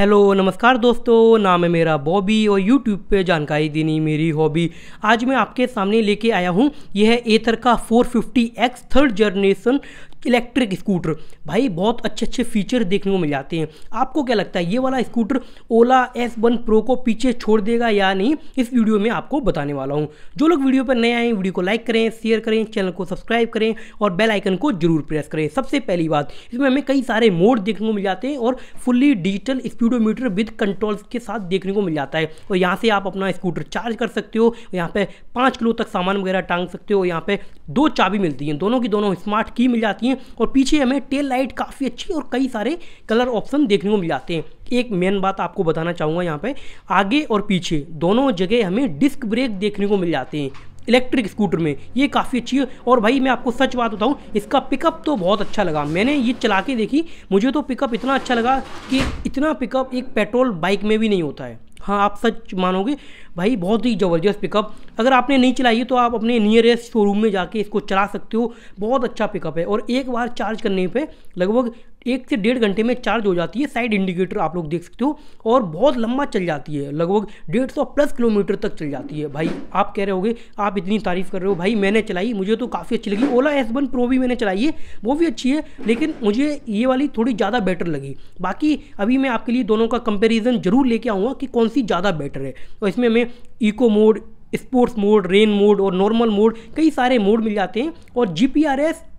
hello नमस्कार दोस्तों नाम है मेरा बॉबी और यूट्यूब पे जानकारी देनी मेरी हॉबी आज मैं आपके सामने लेके आया हूँ यह है एथर का 450X third generation electric scooter भाई बहुत अच्छे अच्छे फीचर देखने को मिल जाते हैं आपको क्या लगता है ये वाला scooter Ola S one pro को पीछे छोड़ देगा या नहीं इस वीडियो में आपको बताने वाला हूँ जो लोग वीडियो पर नए आए वीडियो को लाइक करें शेयर करें चैनल को सब्सक्राइब करें और बेल आइकन को जरूर प्रेस करें सबसे पहली बात इसमें हमें कई सारे मोड देखने को मिल जाते हैं और fully digital speed speedometer with control के साथ देखने को मिल जाता है और यहाँ से आप अपना स्कूटर चार्ज कर सकते हो यहाँ पे पाँच किलो तक सामान वगैरह टांग सकते हो यहाँ पे दो चाबी मिलती हैं दोनों की दोनों स्मार्ट की मिल जाती हैं और पीछे हमें टेल लाइट काफ़ी अच्छी और कई सारे कलर ऑप्शन देखने को मिल जाते हैं एक मेन बात आपको बताना चाहूँगा यहाँ पे आगे और पीछे दोनों जगह हमें डिस्क ब्रेक देखने को मिल जाते हैं इलेक्ट्रिक स्कूटर में ये काफ़ी अच्छी है और भाई मैं आपको सच बात बताऊँ इसका पिकअप तो बहुत अच्छा लगा मैंने ये चला के देखी मुझे तो पिकअप इतना अच्छा लगा कि इतना पिकअप एक पेट्रोल बाइक में भी नहीं होता है हाँ आप सच मानोगे भाई बहुत ही ज़बरदस्त पिकअप अगर आपने नहीं चलाई है तो आप अपने नियरेस्ट शोरूम में जाके इसको चला सकते हो बहुत अच्छा पिकअप है और एक बार चार्ज करने पे लगभग एक से डेढ़ घंटे में चार्ज हो जाती है साइड इंडिकेटर आप लोग देख सकते हो और बहुत लंबा चल जाती है लगभग डेढ़ सौ प्लस किलोमीटर तक चल जाती है भाई आप कह रहे होगे आप इतनी तारीफ़ कर रहे हो भाई मैंने चलाई मुझे तो काफ़ी अच्छी लगी ओला एस वन प्रो भी मैंने चलाई है वो भी अच्छी है लेकिन मुझे ये वाली थोड़ी ज़्यादा बेटर लगी बाकी अभी मैं आपके लिए दोनों का कंपेरिजन जरूर लेके आऊँगा कि कौन सी ज़्यादा बेटर है और इसमें मैं में eco mode sports mode rain mode और नॉर्मल मोड कई सारे मोड मिल जाते हैं और जी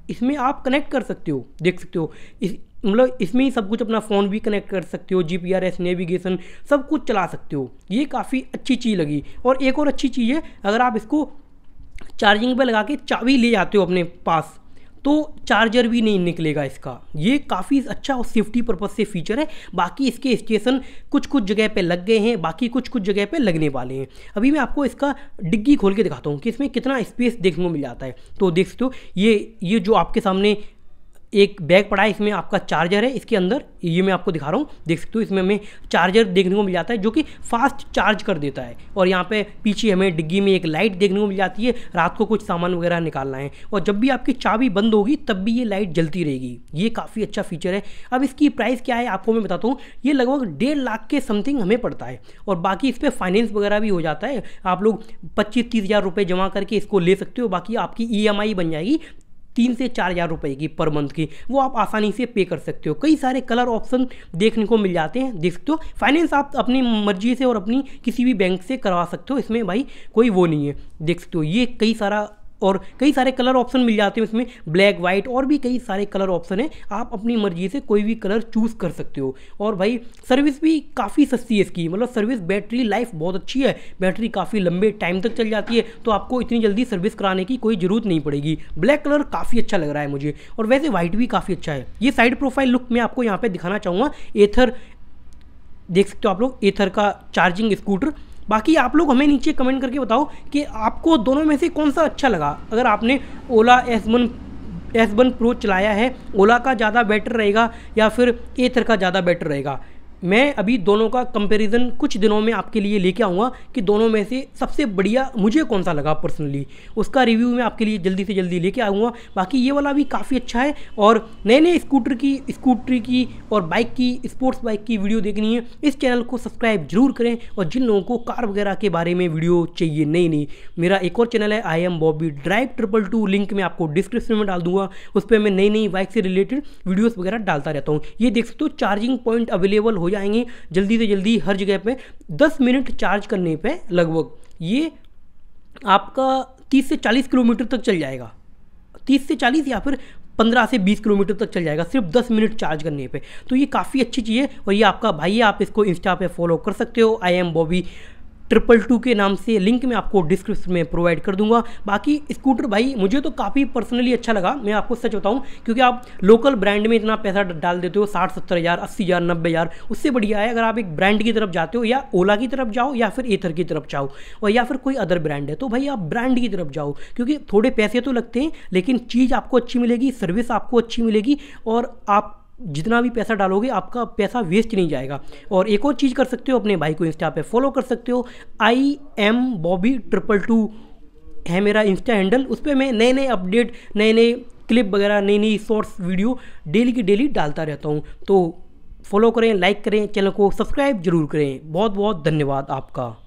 इसमें आप कनेक्ट कर सकते हो देख सकते हो इस मतलब इसमें ही सब कुछ अपना फ़ोन भी कनेक्ट कर सकते हो जी नेविगेशन सब कुछ चला सकते हो ये काफ़ी अच्छी चीज़ लगी और एक और अच्छी चीज़ है अगर आप इसको चार्जिंग पे लगा के चाबी ले जाते हो अपने पास तो चार्जर भी नहीं निकलेगा इसका ये काफ़ी अच्छा और सेफ्टी पर्पज़ से फीचर है बाकी इसके स्टेशन कुछ कुछ जगह पे लग गए हैं बाकी कुछ कुछ जगह पे लगने वाले हैं अभी मैं आपको इसका डिग्गी खोल के दिखाता हूँ कि इसमें कितना स्पेस देखने को मिल जाता है तो देख सकते हो ये ये जो आपके सामने एक बैग पड़ा है इसमें आपका चार्जर है इसके अंदर ये मैं आपको दिखा रहा हूँ देख सकते हो इसमें हमें चार्जर देखने को मिल जाता है जो कि फास्ट चार्ज कर देता है और यहाँ पे पीछे हमें डिग्गी में एक लाइट देखने को मिल जाती है रात को कुछ सामान वगैरह निकालना है और जब भी आपकी चाबी बंद होगी तब भी ये लाइट जलती रहेगी ये काफ़ी अच्छा फीचर है अब इसकी प्राइस क्या है आपको मैं बताता हूँ ये लगभग डेढ़ लाख के समथिंग हमें पड़ता है और बाकी इस पर फाइनेंस वगैरह भी हो जाता है आप लोग पच्चीस तीस हज़ार रुपये जमा करके इसको ले सकते हो बाकी आपकी ई बन जाएगी तीन से चार हज़ार रुपये की पर मंथ की वो आप आसानी से पे कर सकते हो कई सारे कलर ऑप्शन देखने को मिल जाते हैं देख सकते हो फाइनेंस आप अपनी मर्जी से और अपनी किसी भी बैंक से करवा सकते हो इसमें भाई कोई वो नहीं है देख सकते हो ये कई सारा और कई सारे कलर ऑप्शन मिल जाते हैं इसमें ब्लैक वाइट और भी कई सारे कलर ऑप्शन हैं आप अपनी मर्जी से कोई भी कलर चूज़ कर सकते हो और भाई सर्विस भी काफ़ी सस्ती है इसकी मतलब सर्विस बैटरी लाइफ बहुत अच्छी है बैटरी काफ़ी लंबे टाइम तक चल जाती है तो आपको इतनी जल्दी सर्विस कराने की कोई ज़रूरत नहीं पड़ेगी ब्लैक कलर काफ़ी अच्छा लग रहा है मुझे और वैसे वाइट भी काफ़ी अच्छा है ये साइड प्रोफाइल लुक मैं आपको यहाँ पर दिखाना चाहूँगा एथर देख सकते हो आप लोग एथर का चार्जिंग स्कूटर बाकी आप लोग हमें नीचे कमेंट करके बताओ कि आपको दोनों में से कौन सा अच्छा लगा अगर आपने Ola S one S one pro चलाया है ओला का ज़्यादा बेटर रहेगा या फिर एथर का ज़्यादा बेटर रहेगा मैं अभी दोनों का कंपैरिजन कुछ दिनों में आपके लिए लेके आऊँगा कि दोनों में से सबसे बढ़िया मुझे कौन सा लगा पर्सनली उसका रिव्यू मैं आपके लिए जल्दी से जल्दी लेके आऊँगा बाकी ये वाला भी काफ़ी अच्छा है और नए नए स्कूटर की स्कूटरी की और बाइक की स्पोर्ट्स बाइक की वीडियो देखनी है इस चैनल को सब्सक्राइब जरूर करें और जिन लोगों को कार वगैरह के बारे में वीडियो चाहिए नहीं नहीं मेरा एक और चैनल है I am Bobby drive triple two link मैं आपको डिस्क्रिप्शन में डाल दूंगा उस पर मैं नई नई बाइक से रिलेटेड वीडियोज़ वगैरह डालता रहता हूँ ये देख सकते हो चार्जिंग पॉइंट अवेलेबल हो जाएंगी जल्दी से जल्दी हर जगह पे दस मिनट चार्ज करने पे लगभग ये आपका तीस से चालीस किलोमीटर तक चल जाएगा तीस से चालीस या फिर पंद्रह से बीस किलोमीटर तक चल जाएगा सिर्फ दस मिनट चार्ज करने पे तो ये काफ़ी अच्छी चीज़ है और ये आपका भाई है आप इसको इंस्टा पे फॉलो कर सकते हो I am Bobby triple two के नाम से लिंक मैं आपको डिस्क्रिप्शन में प्रोवाइड कर दूंगा बाकी स्कूटर भाई मुझे तो काफ़ी पर्सनली अच्छा लगा मैं आपको सच बताऊं क्योंकि आप लोकल ब्रांड में इतना पैसा डाल देते हो साठ सत्तर हज़ार अस्सी हज़ार नब्बे हज़ार उससे बढ़िया है अगर आप एक ब्रांड की तरफ जाते हो या ओला की तरफ जाओ या फिर एथर की तरफ जाओ और या फिर कोई अदर ब्रांड है तो भाई आप ब्रांड की तरफ जाओ क्योंकि थोड़े पैसे तो लगते हैं लेकिन चीज़ आपको अच्छी मिलेगी सर्विस आपको अच्छी मिलेगी और आप जितना भी पैसा डालोगे आपका पैसा वेस्ट नहीं जाएगा और एक और चीज़ कर सकते हो अपने भाई को इंस्टा पे फॉलो कर सकते हो I am Bobby triple two है मेरा इंस्टा हैंडल उस पर मैं नए नए अपडेट नए नए क्लिप वगैरह नई नई शॉर्ट्स वीडियो डेली की डेली डालता रहता हूँ तो फॉलो करें लाइक करें चैनल को सब्सक्राइब जरूर करें बहुत बहुत धन्यवाद आपका